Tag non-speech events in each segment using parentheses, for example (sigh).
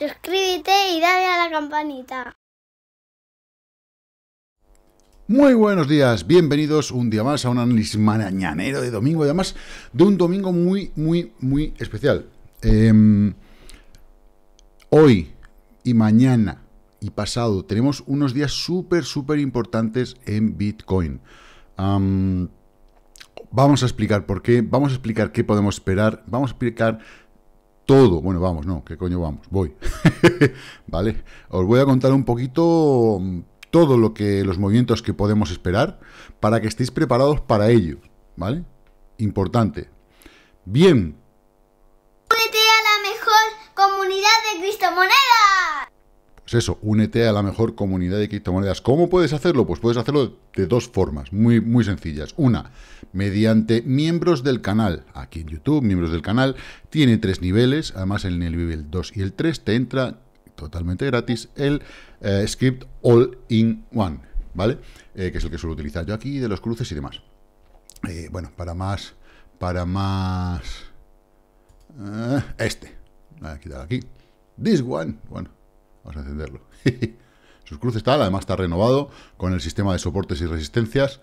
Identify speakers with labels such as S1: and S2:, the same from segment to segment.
S1: Suscríbete y dale a la campanita. Muy buenos días, bienvenidos un día más a un análisis mañanero de domingo, además de un domingo muy, muy, muy especial. Em, hoy y mañana y pasado tenemos unos días súper, súper importantes en Bitcoin. vamos a explicar por qué, vamos a explicar qué podemos esperar, vamos a explicar todo. Bueno, vamos, no, ¿qué coño vamos? Voy. (laughs) ¿Vale? Os voy a contar un poquito mm, todo lo que los movimientos que podemos esperar para que estéis preparados para ello, ¿vale? Importante. Bien. a la mejor comunidad de Cristo pues eso, únete a la mejor comunidad de criptomonedas. ¿Cómo puedes hacerlo? Pues puedes hacerlo de dos formas, muy, muy sencillas. Una, mediante miembros del canal. Aquí en YouTube, miembros del canal, tiene tres niveles, además en el nivel 2 y el 3 te entra totalmente gratis el eh, script All in One, ¿vale? Eh, que es el que suelo utilizar yo aquí, de los cruces y demás. Eh, bueno, para más, para más... este, voy aquí. This one, bueno, Vamos a encenderlo. (laughs) Sus cruces tal, además está renovado con el sistema de soportes y resistencias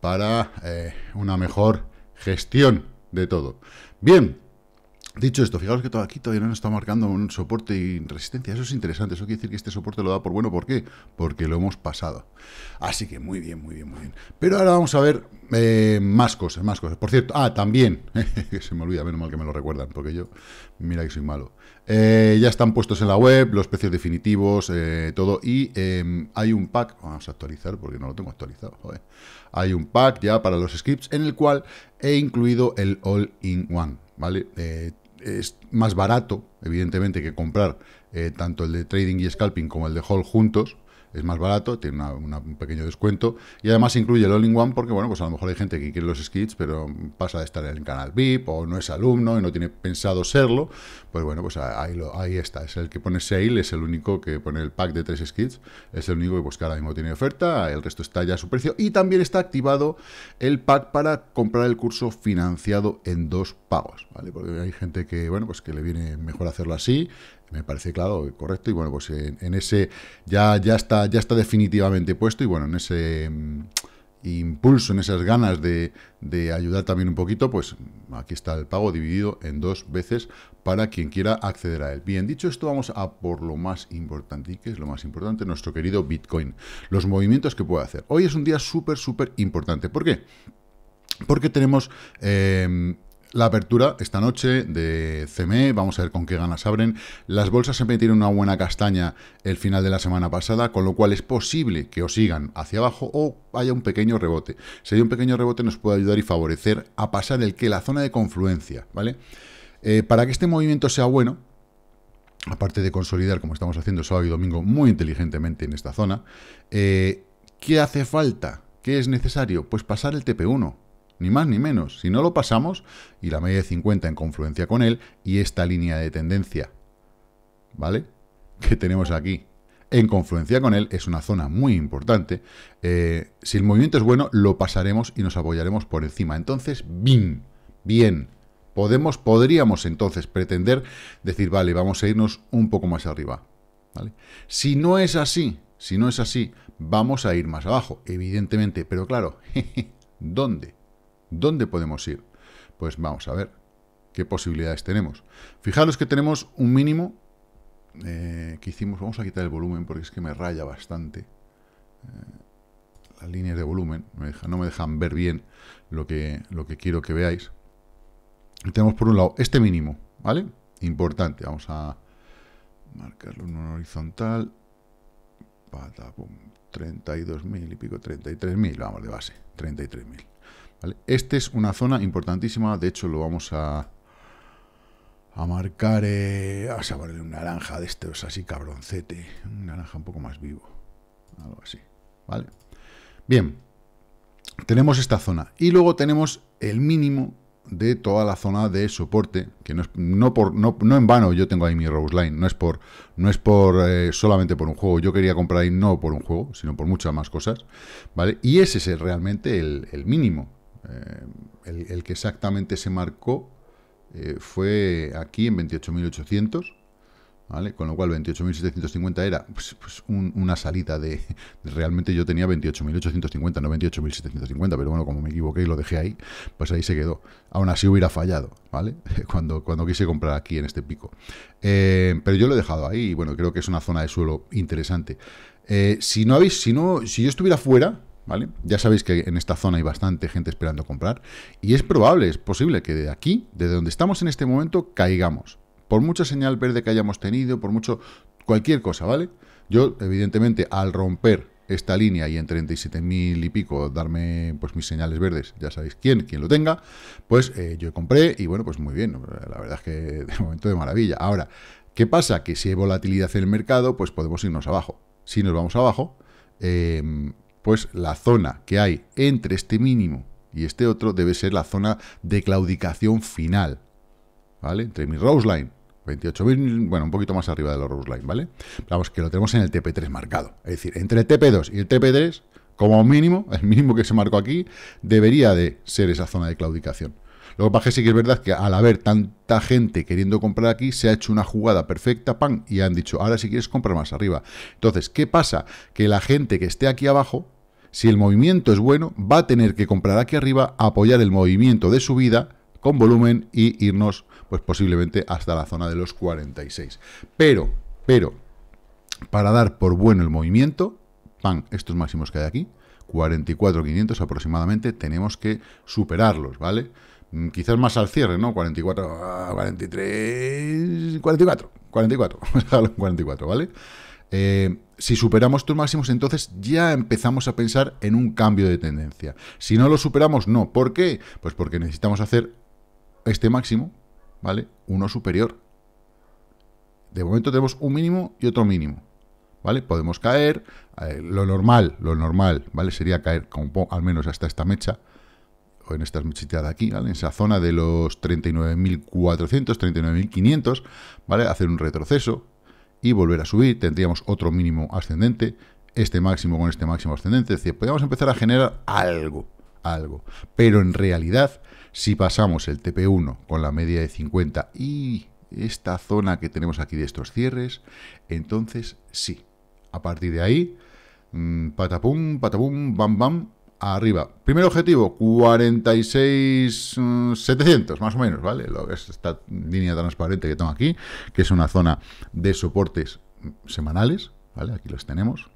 S1: para eh, una mejor gestión de todo. Bien, Dicho esto, fijaros que todo aquí todavía no nos está marcando un soporte y resistencia. Eso es interesante. Eso quiere decir que este soporte lo da por bueno. ¿Por qué? Porque lo hemos pasado. Así que muy bien, muy bien, muy bien. Pero ahora vamos a ver eh, más cosas, más cosas. Por cierto, ah, también, (laughs) se me olvida, menos mal que me lo recuerdan, porque yo Mira que soy malo. Eh, ya están puestos en la web, los precios definitivos, eh, todo. Y em, hay un pack, vamos a actualizar porque no lo tengo actualizado. Hay un pack ya para los scripts en el cual he incluido el All-in-One, ¿vale? Eh, es más barato, evidentemente, que comprar tanto el de Trading y Scalping como el de Hall juntos, es más barato, tiene un pequeño descuento y además incluye el All-in-One porque, bueno, pues a lo mejor hay gente que quiere los skits pero pasa de estar en el canal VIP o no es alumno y no tiene pensado serlo, pues bueno, pues ahí, lo, ahí está, es el que pone sale, es el único que pone el pack de tres skits, es el único que, pues, ahora mismo tiene oferta, el resto está ya a su precio y también está activado el pack para comprar el curso financiado en dos pagos, ¿vale? Porque hay gente que, bueno, pues que le viene mejor hacerlo así me parece claro, correcto, y bueno, pues eh, en, ese ya, ya, está, ya está definitivamente puesto, y bueno, en ese mm, impulso, en esas ganas de, ayudar también un poquito, pues aquí está el pago dividido en dos veces para quien quiera acceder a él. Bien, dicho esto, vamos a por lo más importante. ¿Y qué es lo más importante? Nuestro querido Bitcoin. Los movimientos que puede hacer. Hoy es un día súper, súper importante. ¿Por qué? Porque tenemos... Em, la apertura esta noche de CME, vamos a ver con qué ganas abren. Las bolsas se metieron una buena castaña el final de la semana pasada, con lo cual es posible que os sigan hacia abajo o haya un pequeño rebote. Si hay un pequeño rebote nos puede ayudar y favorecer a pasar el que la zona de confluencia, ¿vale? Eh, para que este movimiento sea bueno, aparte de consolidar como estamos haciendo sábado y domingo muy inteligentemente en esta zona, eh, ¿qué hace falta? ¿Qué es necesario? Pues pasar el TP1 ni más ni menos. Si no lo pasamos, y la media de 50 en confluencia con él, y esta línea de tendencia, ¿vale? Que tenemos aquí. En confluencia con él es una zona muy importante. Eh, si el movimiento es bueno, lo pasaremos y nos apoyaremos por encima. Entonces, ¡bim! Bien. Podemos, podríamos entonces pretender decir, vale, vamos a irnos un poco más arriba. ¿vale? Si no es así, si no es así, vamos a ir más abajo, evidentemente. Pero claro, (laughs) ¿dónde? ¿Dónde podemos ir? Pues vamos a ver qué posibilidades tenemos. Fijaros que tenemos un mínimo eh, que hicimos. Vamos a quitar el volumen porque es que me raya bastante. la eh, las líneas de volumen no me dejan ver bien lo que, lo que quiero que veáis. tenemos por un lado este mínimo, ¿vale? Importante. Vamos a marcarlo en un horizontal. Pata, 32.000 y pico, 33.000, vamos de base, 33.000. Esta es una zona importantísima, de hecho lo vamos a, a marcar, eh, a saber un naranja de estos así cabroncete, un naranja un poco más vivo, algo así, ¿vale? Bien, tenemos esta zona y luego tenemos el mínimo de toda la zona de soporte, que no, es, no, por, no, no en vano yo tengo ahí mi Rose Line, no es por, no es por eh, solamente por un juego, yo quería comprar ahí no por un juego, sino por muchas más cosas, ¿vale? Y ese es realmente el mínimo, eh, el, que exactamente se marcó eh, fue aquí en 28.800, ¿vale? Con lo cual 28.750 era pues, pues una salita de, Realmente yo tenía 28.850, no 28.750, pero bueno, como me equivoqué y lo dejé ahí, pues ahí se quedó. Aún así hubiera fallado, ¿vale? (laughs) Cuando, cuando quise comprar aquí en este pico. Eh, pero yo lo he dejado ahí y bueno, creo que es una zona de suelo interesante. si no habéis, si si yo estuviera fuera, ¿vale? Ya sabéis que en esta zona hay bastante gente esperando comprar y es probable, es posible que de aquí, desde donde estamos en este momento, caigamos. Por mucha señal verde que hayamos tenido, por mucho cualquier cosa, ¿vale? Yo, evidentemente, al romper esta línea y en 37.000 y pico darme pues mis señales verdes, ya sabéis quién, quién lo tenga, pues eh, yo compré y bueno, pues muy bien, la verdad es que (laughs) de momento de maravilla. Ahora, ¿qué pasa? Que si hay volatilidad en el mercado, pues podemos irnos abajo. Si nos vamos abajo, eh, pues la zona que hay entre este mínimo y este otro debe ser la zona de claudicación final, ¿vale? Entre mi Rose Line, 28.000, bueno, un poquito más arriba de los Rose Line, ¿vale? Vamos, que lo tenemos en el TP3 marcado. Es decir, entre el TP2 y el TP3, como mínimo, el mínimo que se marcó aquí, debería de ser esa zona de claudicación. Lo que pasa es que sí que es verdad que al haber tanta gente queriendo comprar aquí, se ha hecho una jugada perfecta, pan, y han dicho, ahora si quieres comprar más arriba. Entonces, ¿qué pasa? Que la gente que esté aquí abajo, si el movimiento es bueno, va a tener que comprar aquí arriba, apoyar el movimiento de subida con volumen y irnos, pues posiblemente hasta la zona de los 46. Pero, pero, para dar por bueno el movimiento, pan, estos máximos que hay aquí, 44.500 aproximadamente, tenemos que superarlos, ¿vale? Mm, quizás más al cierre, ¿no? 44, 43, 44, 44, 44, ¿vale? Eh, si superamos tus máximos, entonces ya empezamos a pensar en un cambio de tendencia. Si no lo superamos, no. ¿Por qué? Pues porque necesitamos hacer este máximo, ¿vale? Uno superior. De momento tenemos un mínimo y otro mínimo. ¿Vale? Podemos caer, eh, lo normal, lo normal, ¿vale? Sería caer al menos hasta esta mecha, esta pues, esta de aquí, En esa zona de los 39.400, 39.500, ¿vale? Hacer un retroceso y volver a subir, tendríamos otro mínimo ascendente, este máximo con este máximo ascendente, es decir, podríamos empezar a generar algo, algo. Pero en realidad, si pasamos el TP1 con la media de 50 y esta zona que tenemos aquí de estos cierres, entonces sí, a partir de ahí, mm, patapum, patapum, bam, bam, arriba. Primer objetivo, 46,700, mm, más o menos, ¿vale? Lo es esta línea transparente que tengo aquí, que es una zona de soportes semanales, ¿vale? Aquí los tenemos.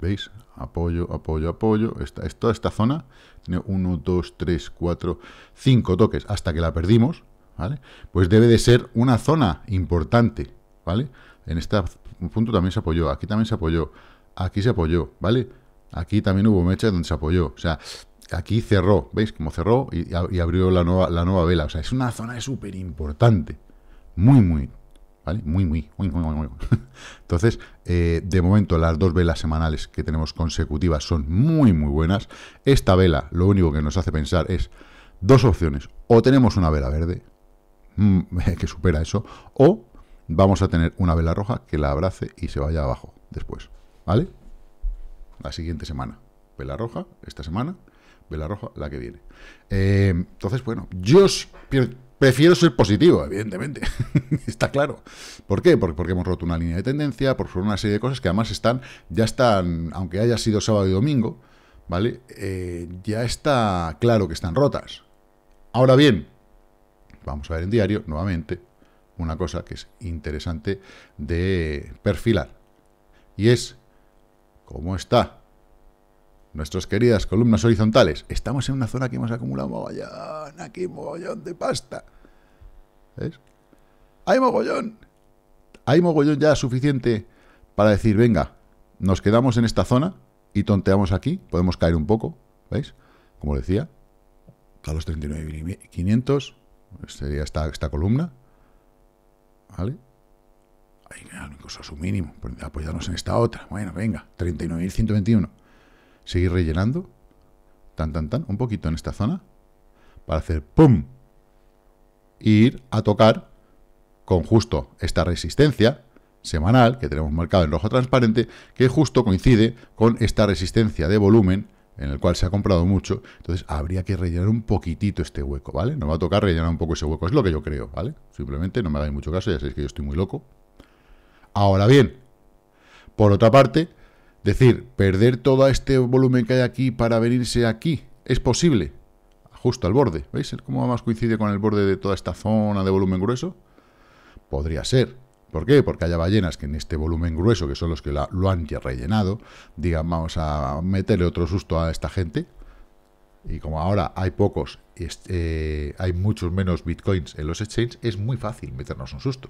S1: ¿Veis? Apoyo, apoyo, apoyo. Esta, es toda esta zona tiene 1, 2, 3, 4, 5 toques hasta que la perdimos, ¿vale? Pues debe de ser una zona importante, ¿vale? En este punto también se apoyó, aquí también se apoyó, aquí se apoyó, ¿vale? Aquí también hubo mechas donde se apoyó. O sea, aquí cerró, ¿veis? Como cerró y, abrió la nueva, vela. O sea, es una zona súper importante. Muy, muy. ¿Vale? Muy, muy, muy, muy, muy. (laughs) Entonces, eh, de momento, las dos velas semanales que tenemos consecutivas son muy, muy buenas. Esta vela, lo único que nos hace pensar es dos opciones. O tenemos una vela verde, mm, (laughs) que supera eso, o vamos a tener una vela roja que la abrace y se vaya abajo después. ¿Vale? la siguiente semana. Vela roja, esta semana, vela roja, la que viene. Eh, entonces, bueno, yo prefiero ser positivo, evidentemente. (laughs) está claro. ¿Por qué? Porque, hemos roto una línea de tendencia, por una serie de cosas que además están, ya están, aunque haya sido sábado y domingo, ¿vale? Eh, ya está claro que están rotas. Ahora bien, vamos a ver en diario, nuevamente, una cosa que es interesante de perfilar. Y es ¿Cómo está? Nuestras queridas columnas horizontales. Estamos en una zona que hemos acumulado mogollón, aquí mogollón de pasta. ¿Ves? ¡Hay mogollón! Hay mogollón ya suficiente para decir, venga, nos quedamos en esta zona y tonteamos aquí, podemos caer un poco, ¿veis? Como decía, a los 39.500 sería esta, esta columna, ¿vale? hay que incluso a su mínimo, pues apoyarnos en esta otra. Bueno, venga, 39.121. Seguir rellenando, tan, tan, tan, un poquito en esta zona, para hacer ¡pum! ir a tocar con justo esta resistencia semanal que tenemos marcado en rojo transparente, que justo coincide con esta resistencia de volumen en el cual se ha comprado mucho, entonces habría que rellenar un poquitito este hueco, ¿vale? Nos va a tocar rellenar un poco ese hueco, es lo que yo creo, ¿vale? Simplemente no me hagáis mucho caso, ya sabéis que yo estoy muy loco, Ahora bien, por otra parte, decir, perder todo este volumen que hay aquí para venirse aquí, es posible, justo al borde. ¿Veis cómo más coincide con el borde de toda esta zona de volumen grueso? Podría ser. ¿Por qué? Porque haya ballenas que en este volumen grueso, que son los que lo han rellenado, digan, vamos a meterle otro susto a esta gente. Y como ahora hay pocos, eh, hay muchos menos bitcoins en los exchanges, es muy fácil meternos un susto.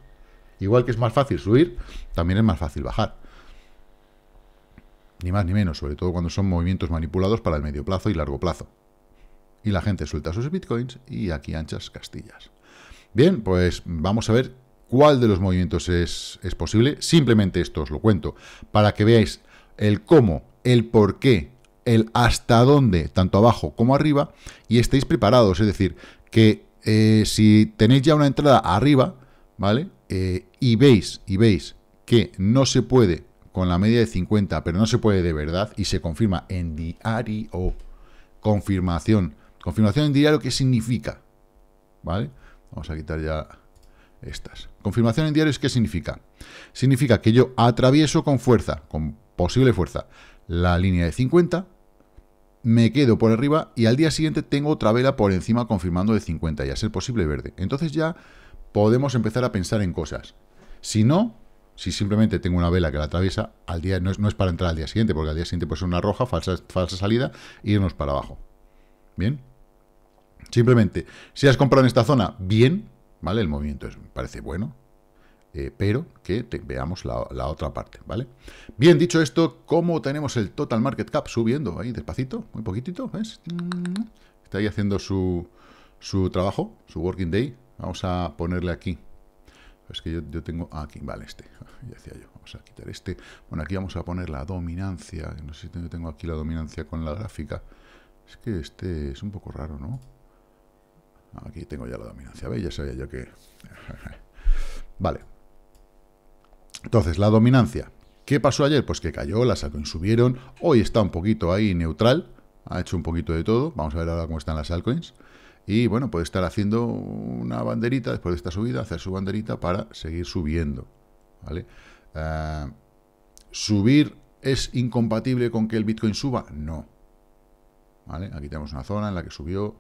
S1: Igual que es más fácil subir, también es más fácil bajar. Ni más ni menos, sobre todo cuando son movimientos manipulados para el medio plazo y largo plazo. Y la gente suelta sus bitcoins y aquí anchas castillas. Bien, pues vamos a ver cuál de los movimientos es, posible. Simplemente esto os lo cuento, para que veáis el cómo, el por qué, el hasta dónde, tanto abajo como arriba, y estéis preparados. Es decir, que eh, si tenéis ya una entrada arriba, ¿vale? Eh, y, veis, y veis que no se puede con la media de 50, pero no se puede de verdad y se confirma en diario, confirmación. Confirmación en diario, ¿qué significa? ¿Vale? Vamos a quitar ya estas. Confirmación en diario, ¿qué significa? Significa que yo atravieso con fuerza, con posible fuerza, la línea de 50, me quedo por arriba y al día siguiente tengo otra vela por encima confirmando de 50 y a ser posible verde. Entonces ya podemos empezar a pensar en cosas. Si no, si simplemente tengo una vela que la atraviesa, al día, no, es, no es para entrar al día siguiente, porque al día siguiente puede ser una roja, falsa, falsa salida, e irnos para abajo. ¿Bien? Simplemente, si has comprado en esta zona, bien, ¿vale? El movimiento es, parece bueno, eh, pero que veamos la, otra parte, ¿vale? Bien, dicho esto, ¿cómo tenemos el total market cap subiendo? Ahí, despacito, muy poquitito, ¿ves? Está ahí haciendo su, su trabajo, su working day, Vamos a ponerle aquí. Es que yo, tengo... Ah, aquí, vale, este. (laughs) Ya decía yo. Vamos a quitar este. Bueno, aquí vamos a poner la dominancia. No sé si tengo aquí la dominancia con la gráfica. Es que este es un poco raro, ¿no? Ah, aquí tengo ya la dominancia. ¿Veis? Ya sabía yo que... (laughs) vale. Entonces, la dominancia. ¿Qué pasó ayer? Pues que cayó, las altcoins subieron. Hoy está un poquito ahí neutral. Ha hecho un poquito de todo. Vamos a ver ahora cómo están las altcoins y bueno, puede estar haciendo una banderita después de esta subida, hacer su banderita para seguir subiendo. ¿vale? Ah, ¿Subir es incompatible con que el Bitcoin suba? No. Aquí tenemos una zona en la que subió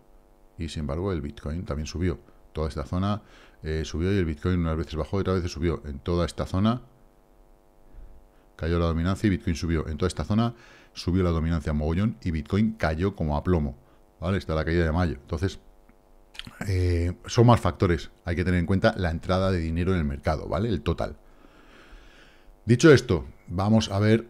S1: y sin embargo el Bitcoin también subió. Toda esta zona eh, subió y el Bitcoin unas veces bajó y otras veces subió. En toda esta zona cayó la dominancia y Bitcoin subió. En toda esta zona subió la dominancia mogollón y Bitcoin cayó como a plomo. ¿Vale? Está la caída de mayo. Entonces, eh, son más factores. Hay que tener en cuenta la entrada de dinero en el mercado, ¿vale? El total. Dicho esto, vamos a ver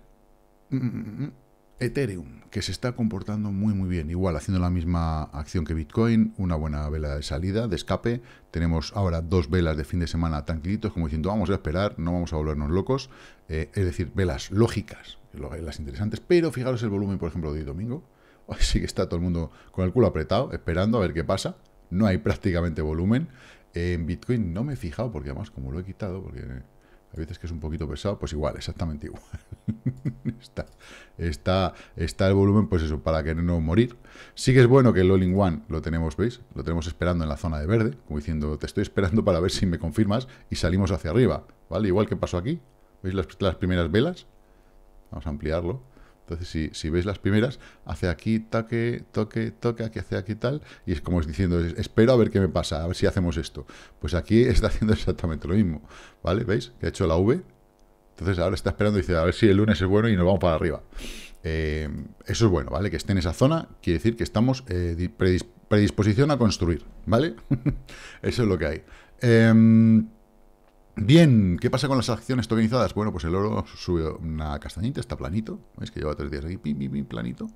S1: mm, mm, mm, Ethereum, que se está comportando muy muy bien. Igual, haciendo la misma acción que Bitcoin, una buena vela de salida, de escape. Tenemos ahora dos velas de fin de semana tranquilitos, como diciendo, vamos a esperar, no vamos a volvernos locos. Eh, es decir, velas lógicas, las interesantes. Pero fijaros el volumen, por ejemplo, de domingo. así (laughs) que está todo el mundo con el culo apretado, esperando a ver qué pasa no hay prácticamente volumen. En Bitcoin no me he fijado, porque además como lo he quitado, porque a veces que es un poquito pesado, pues igual, exactamente igual. (laughs) está, está, el volumen, pues eso, para que no morir. Sí que es bueno que el all in one lo tenemos, ¿veis? Lo tenemos esperando en la zona de verde, como diciendo, te estoy esperando para ver si me confirmas y salimos hacia arriba, ¿vale? Igual que pasó aquí. ¿Veis las primeras velas? Vamos a ampliarlo. Entonces, si, si, veis las primeras, hace aquí, toque, toque, toque, aquí, hace aquí tal, y es como es diciendo, espero a ver qué me pasa, a ver si hacemos esto. Pues aquí (laughs) está haciendo exactamente lo mismo, ¿vale? ¿Veis? Que ha hecho la V, entonces ahora está esperando y dice, a ver si el lunes es bueno y nos vamos para arriba. Eh, eso es bueno, ¿vale? Que esté en esa zona, quiere decir que estamos eh, predisposición a construir, ¿vale? (laughs) eso es lo que hay. Em, Bien, ¿qué pasa con las acciones tokenizadas? Bueno, pues el oro sube una castañita, está planito. es que lleva tres días aquí planito.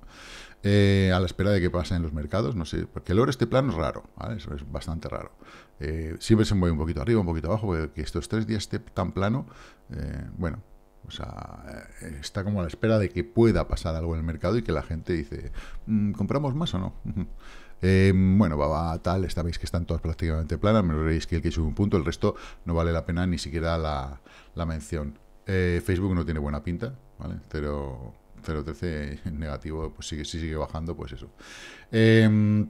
S1: Eh, a la espera de que pase en los mercados, no sé, porque el oro este plano es raro, Eso es bastante raro. Eh, siempre se mueve un poquito arriba, un poquito abajo, que estos tres días esté tan plano, eh, bueno, o sea, está como a la espera de que pueda pasar algo en el mercado y que la gente dice, mm, ¿compramos más o no? Em, ...bueno, bueno, va tal, esta veis que están todas prácticamente planas, lo veréis que el que sube un punto, el resto no vale la pena ni siquiera la, mención. Eh, Facebook no tiene buena pinta, ¿vale? 0.13 negativo, pues sigue, si sigue bajando, pues eso. Em,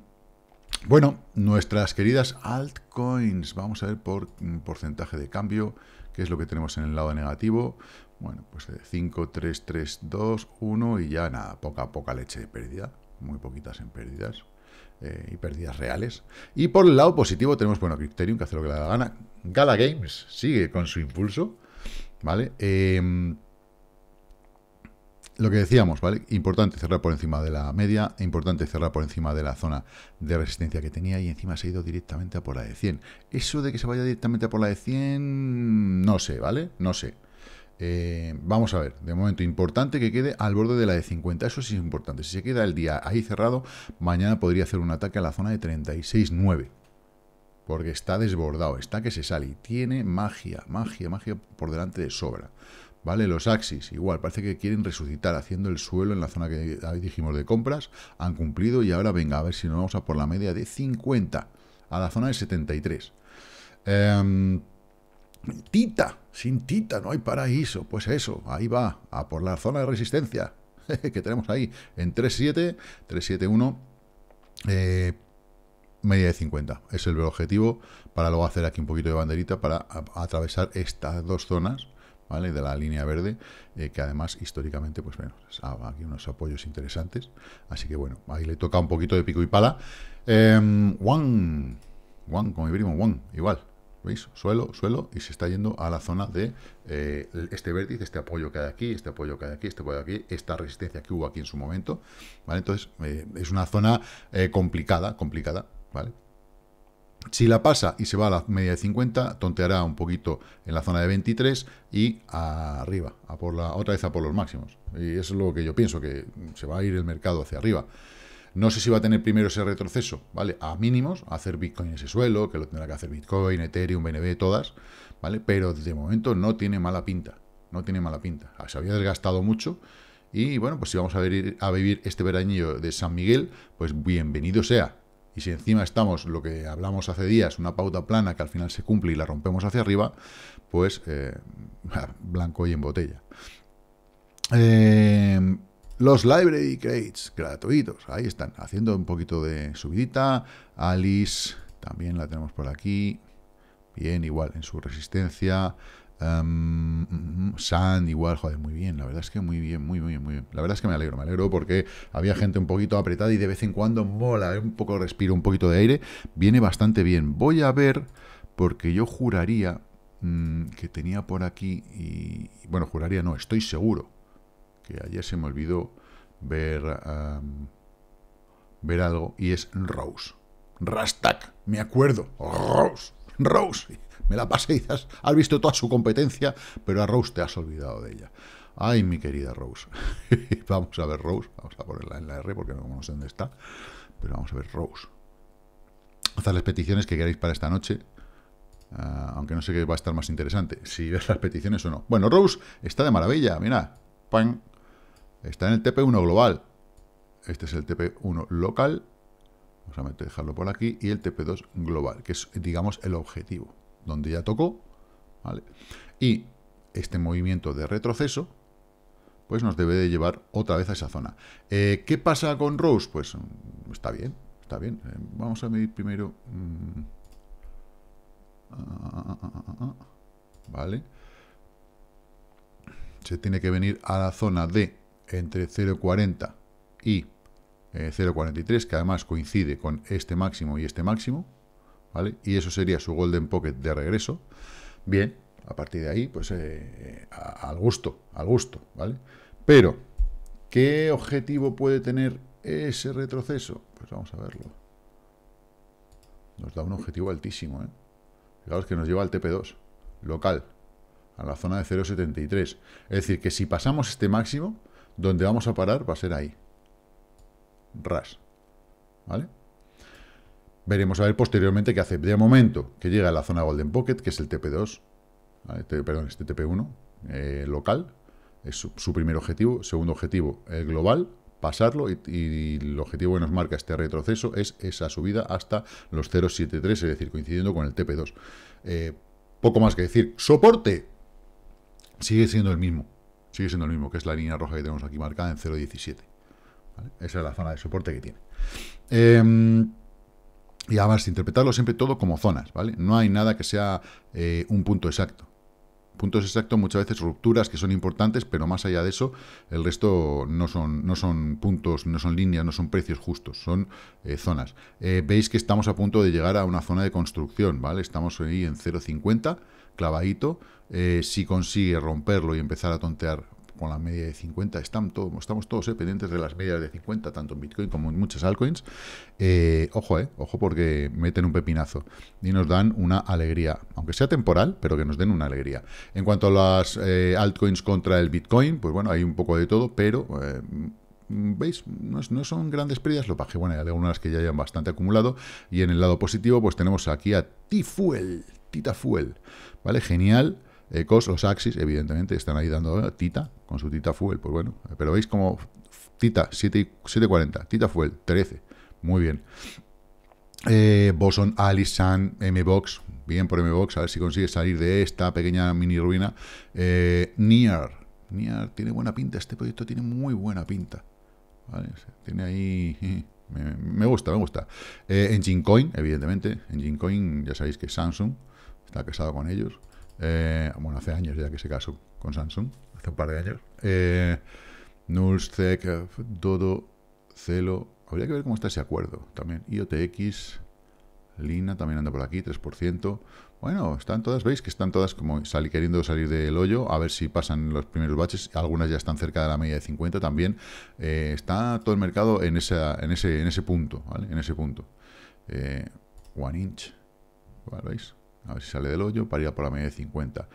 S1: bueno, nuestras queridas altcoins, vamos a ver por mm, porcentaje de cambio, ...qué es lo que tenemos en el lado negativo. Bueno, pues 5, 3, 3, 2, 1 y ya nada, poca, poca leche de pérdida, muy poquitas en pérdidas, eh, y pérdidas reales. Y por el lado positivo tenemos, bueno, Criterion, que hace lo que le da la gana. Gala Games sigue con su impulso, ¿vale? Em, lo que decíamos, ¿vale? Importante cerrar por encima de la media, importante cerrar por encima de la zona de resistencia que tenía y encima se ha ido directamente a por la de 100. Eso de que se vaya directamente a por la de 100, no sé, ¿vale? No sé. Eh, vamos a ver, de momento, importante que quede al borde de la de 50, eso sí es importante. Si se queda el día ahí cerrado, mañana podría hacer un ataque a la zona de 36.9. Porque está desbordado, está que se sale y tiene magia, magia, magia por delante de sobra. ¿Vale? Los Axis, igual, parece que quieren resucitar haciendo el suelo en la zona que dijimos de compras. Han cumplido y ahora venga, a ver si nos vamos a por la media de 50 a la zona de 73. Eh, em, Tita, sin Tita no hay paraíso. Pues eso, ahí va, a por la zona de resistencia (laughs) que tenemos ahí en 3.7, 3.7.1, eh, media de 50. Es el objetivo para luego hacer aquí un poquito de banderita para atravesar estas dos zonas. ¿vale? de la línea verde, eh, que además históricamente, pues bueno, pues, ah, aquí unos apoyos interesantes, así que bueno, ahí le toca un poquito de pico y pala. Em, Juan Juan, como mi primo, one, igual, ¿Veis? Suelo, suelo, y se está yendo a la zona de eh, este vértice, este apoyo que hay aquí, este apoyo que hay aquí, este apoyo aquí, esta resistencia que hubo aquí en su momento, ¿vale? Entonces, eh, es una zona eh, complicada, complicada, ¿vale? Si la pasa y se va a la media de 50, tonteará un poquito en la zona de 23 y arriba, a por la, otra vez a por los máximos. Y eso es lo que yo pienso, que se va a ir el mercado hacia arriba. No sé si va a tener primero ese retroceso, ¿vale? A mínimos, hacer Bitcoin ese suelo, que lo tendrá que hacer Bitcoin, Ethereum, BNB, todas, ¿vale? Pero de momento no tiene mala pinta, no tiene mala pinta. Ah, se había desgastado mucho y, bueno, pues si vamos a, vivir este verañillo de San Miguel, pues bienvenido sea. Y si encima estamos, lo que hablamos hace días, una pauta plana que al final se cumple y la rompemos hacia arriba, pues eh, (laughs) blanco y en botella. Eh, los library crates gratuitos, ahí están, haciendo un poquito de subidita. Alice también la tenemos por aquí. Bien, igual en su resistencia. Em, Sand, igual, joder, muy bien. La verdad es que muy bien, muy, bien, muy bien. La verdad es que me alegro, me alegro porque había gente un poquito apretada y de vez en cuando mola, eh, un poco respiro, un poquito de aire. Viene bastante bien. Voy a ver, porque yo juraría mm, que tenía por aquí y. Bueno, juraría no, estoy seguro que ayer se me olvidó ver, algo, y es Rose. Rastak, me acuerdo. Rose, Rose. Me la pasé has, visto toda su competencia, pero a Rose te has olvidado de ella. Ay, mi querida Rose. (laughs) vamos a ver Rose. Vamos a ponerla en la R porque no, sé dónde está. Pero vamos a ver Rose. Haz las peticiones que queráis para esta noche. Ah, aunque no sé qué va a estar más interesante. Si ves las peticiones o no. Bueno, Rose está de maravilla. Mira. Pan. Está en el TP1 global. Este es el TP1 local. Vamos a dejarlo por aquí. Y el TP2 global, que es, digamos, el objetivo. Donde ya tocó. Y este movimiento de retroceso, pues nos debe de llevar otra vez a esa zona. Eh, ¿Qué pasa con Rose? Pues mm, está bien, está bien. Eh, vamos a medir primero... Mm, ah, ah, ah, vale. Se tiene que venir a la zona de entre 0.40 y 0.43, eh, que además coincide con este máximo y este máximo, ¿vale? Y eso sería su golden pocket de regreso. Bien, a partir de ahí, pues eh, eh, al gusto, al gusto, ¿vale? Pero, ¿qué objetivo puede tener ese retroceso? Pues vamos a verlo. Nos da un objetivo altísimo, ¿eh? Fijaos que nos lleva al TP2, local, a la zona de 0.73. Es decir, que si pasamos este máximo, donde vamos a parar va a ser ahí. Ras. ¿Vale? Veremos a ver posteriormente qué hace. De momento, que llega a la zona Golden Pocket, que es el TP2, perdón, este TP1 eh, local, es su, primer objetivo. Segundo objetivo, el global, pasarlo. Y, el objetivo que nos marca este retroceso es esa subida hasta los 0.73, es decir, coincidiendo con el TP2. Eh, poco más que decir. ¡Soporte! Sigue siendo el mismo sigue siendo lo mismo, que es la línea roja que tenemos aquí marcada en 0.17. Esa es la zona de soporte que tiene. Em, y además, interpretarlo siempre todo como zonas, ¿vale? No hay nada que sea eh, un punto exacto. Puntos exactos muchas veces rupturas que son importantes, pero más allá de eso, el resto no son, no son puntos, no son líneas, no son precios justos, son eh, zonas. Eh, veis que estamos a punto de llegar a una zona de construcción, ¿vale? Estamos ahí en 0.50 clavadito. Eh, si consigue romperlo y empezar a tontear con la media de 50, estamos todos eh, pendientes de las medias de 50, tanto en Bitcoin como en muchas altcoins. Eh, ojo, ojo porque meten un pepinazo y nos dan una alegría, aunque sea temporal, pero que nos den una alegría. En cuanto a las altcoins contra el Bitcoin, pues bueno, hay un poco de todo, pero... ¿Veis? No, son grandes pérdidas. Lo paje. bueno, hay algunas que ya hayan bastante acumulado. Y en el lado positivo, pues tenemos aquí a Tifuel. Tita Fuel. ¿vale? Genial. Ecos, eh, los Axis, evidentemente, están ahí dando eh, Tita, con su Tita Fuel, pues bueno. Pero veis como Tita 740, Tita Fuel 13, muy bien. Eh, Boson, Alisan, Mbox, bien por Mbox, a ver si consigue salir de esta pequeña mini ruina. Near. Near tiene buena pinta, este proyecto tiene muy buena pinta. ¿Vale? Tiene ahí... (laughs) Me, gusta, me gusta. Eh, Engine Coin, evidentemente. Engine Coin, ya sabéis que es Samsung está casado con ellos. Eh, bueno, hace años ya que se casó con Samsung, hace un par de años. Eh, Dodo, Celo. Habría que ver cómo está ese acuerdo también. IOTX, Lina también anda por aquí, 3%. Bueno, están todas, veis que están todas como sal, queriendo salir del hoyo, a ver si pasan los primeros baches. Algunas ya están cerca de la media de 50 también. Eh, está todo el mercado en, esa, en, ese, en ese punto, ¿vale? En ese punto. one eh, inch, ¿veis? a ver si sale del hoyo, para por la media de 50.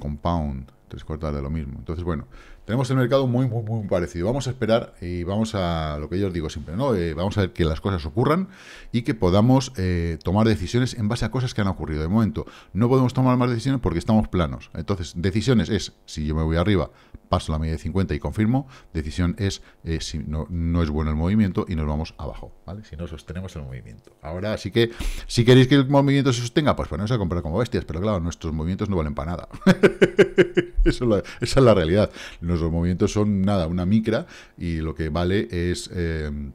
S1: Compound tres cuartas de lo mismo. Entonces, bueno, tenemos el mercado muy, muy, muy parecido. Vamos a esperar y vamos a lo que yo os digo siempre, ¿no? Eh, vamos a ver que las cosas ocurran y que podamos eh, tomar decisiones en base a cosas que han ocurrido. De momento, no podemos tomar más decisiones porque estamos planos. Entonces, decisiones es, si yo me voy arriba, paso la media de 50 y confirmo. Decisión es, eh, si no, no, es bueno el movimiento y nos vamos abajo, ¿vale? Si no sostenemos el movimiento. Ahora, así que, si queréis que el movimiento se sostenga, pues poneros a comprar como bestias, pero claro, nuestros movimientos no valen para nada. (laughs) (laughs) esa es la realidad. Nuestros movimientos son nada, una micra, y lo que vale es... Eh,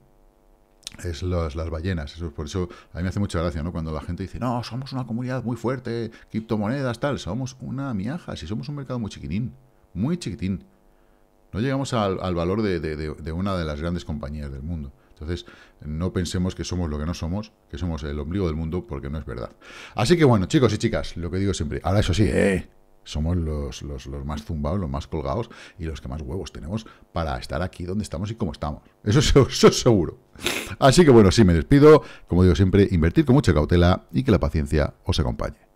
S1: es las ballenas. Eso, por eso a mí me hace mucha gracia, ¿no? Cuando la gente dice, no, somos una comunidad muy fuerte, criptomonedas, tal, somos una miaja, si somos un mercado muy chiquitín, muy chiquitín. No llegamos al, valor de, de, una de las grandes compañías del mundo. Entonces, no pensemos que somos lo que no somos, que somos el ombligo del mundo, porque no es verdad. Así que bueno, chicos y chicas, lo que digo siempre, ahora eso sí, ¿eh? somos los, los, más zumbados, los más colgados y los que más huevos tenemos para estar aquí donde estamos y como estamos. Eso, eso es seguro. Así que bueno, sí, me despido. Como digo siempre, invertir con mucha cautela y que la paciencia os acompañe.